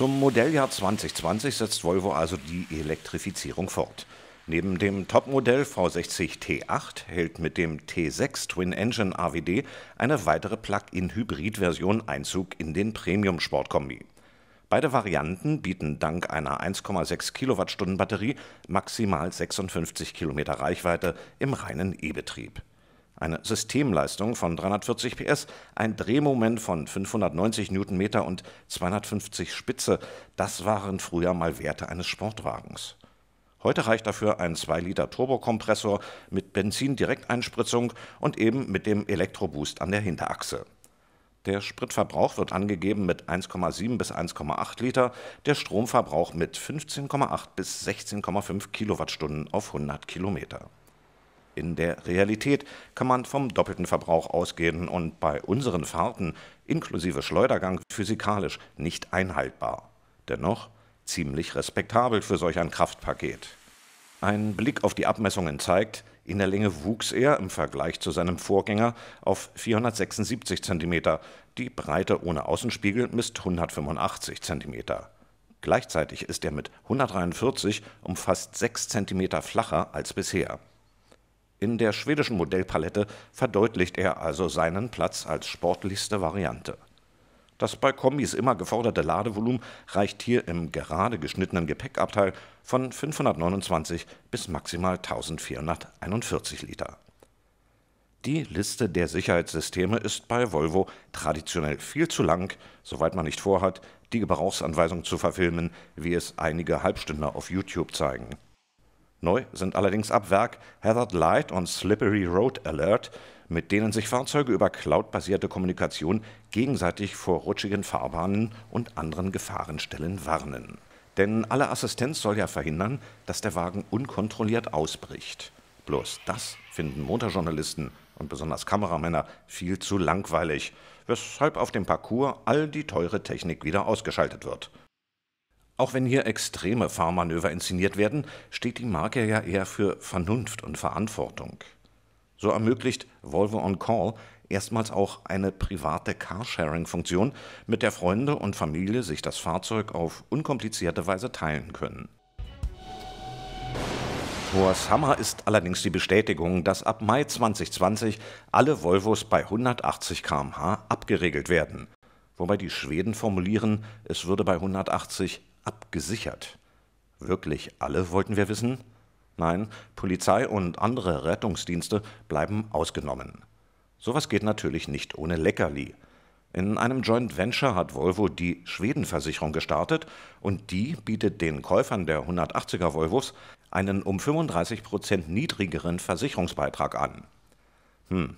Zum Modelljahr 2020 setzt Volvo also die Elektrifizierung fort. Neben dem Topmodell V60 T8 hält mit dem T6 Twin Engine AWD eine weitere Plug-in-Hybrid-Version Einzug in den Premium-Sportkombi. Beide Varianten bieten dank einer 1,6 Kilowattstunden Batterie maximal 56 Kilometer Reichweite im reinen E-Betrieb eine Systemleistung von 340 PS, ein Drehmoment von 590 Newtonmeter und 250 Spitze. Das waren früher mal Werte eines Sportwagens. Heute reicht dafür ein 2-Liter Turbokompressor mit Benzindirekteinspritzung und eben mit dem Elektroboost an der Hinterachse. Der Spritverbrauch wird angegeben mit 1,7 bis 1,8 Liter, der Stromverbrauch mit 15,8 bis 16,5 Kilowattstunden auf 100 Kilometer. In der Realität kann man vom doppelten Verbrauch ausgehen und bei unseren Fahrten inklusive Schleudergang physikalisch nicht einhaltbar. Dennoch ziemlich respektabel für solch ein Kraftpaket. Ein Blick auf die Abmessungen zeigt, in der Länge wuchs er im Vergleich zu seinem Vorgänger auf 476 cm, die Breite ohne Außenspiegel misst 185 cm. Gleichzeitig ist er mit 143 um fast 6 cm flacher als bisher. In der schwedischen Modellpalette verdeutlicht er also seinen Platz als sportlichste Variante. Das bei Kombis immer geforderte Ladevolumen reicht hier im gerade geschnittenen Gepäckabteil von 529 bis maximal 1441 Liter. Die Liste der Sicherheitssysteme ist bei Volvo traditionell viel zu lang, soweit man nicht vorhat, die Gebrauchsanweisung zu verfilmen, wie es einige Halbstünder auf YouTube zeigen. Neu sind allerdings ab Werk Heathered Light und Slippery Road Alert, mit denen sich Fahrzeuge über cloudbasierte Kommunikation gegenseitig vor rutschigen Fahrbahnen und anderen Gefahrenstellen warnen. Denn alle Assistenz soll ja verhindern, dass der Wagen unkontrolliert ausbricht. Bloß das finden Motorjournalisten und besonders Kameramänner viel zu langweilig, weshalb auf dem Parcours all die teure Technik wieder ausgeschaltet wird. Auch wenn hier extreme Fahrmanöver inszeniert werden, steht die Marke ja eher für Vernunft und Verantwortung. So ermöglicht Volvo On Call erstmals auch eine private Carsharing-Funktion, mit der Freunde und Familie sich das Fahrzeug auf unkomplizierte Weise teilen können. Vor Summer ist allerdings die Bestätigung, dass ab Mai 2020 alle Volvos bei 180 km/h abgeregelt werden. Wobei die Schweden formulieren, es würde bei 180 abgesichert. Wirklich alle, wollten wir wissen? Nein, Polizei und andere Rettungsdienste bleiben ausgenommen. Sowas geht natürlich nicht ohne Leckerli. In einem Joint Venture hat Volvo die Schwedenversicherung gestartet und die bietet den Käufern der 180er Volvos einen um 35 Prozent niedrigeren Versicherungsbeitrag an. Hm,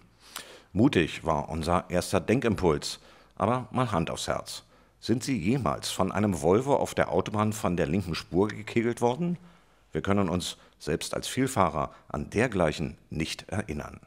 mutig war unser erster Denkimpuls, aber mal Hand aufs Herz. Sind Sie jemals von einem Volvo auf der Autobahn von der linken Spur gekegelt worden? Wir können uns selbst als Vielfahrer an dergleichen nicht erinnern.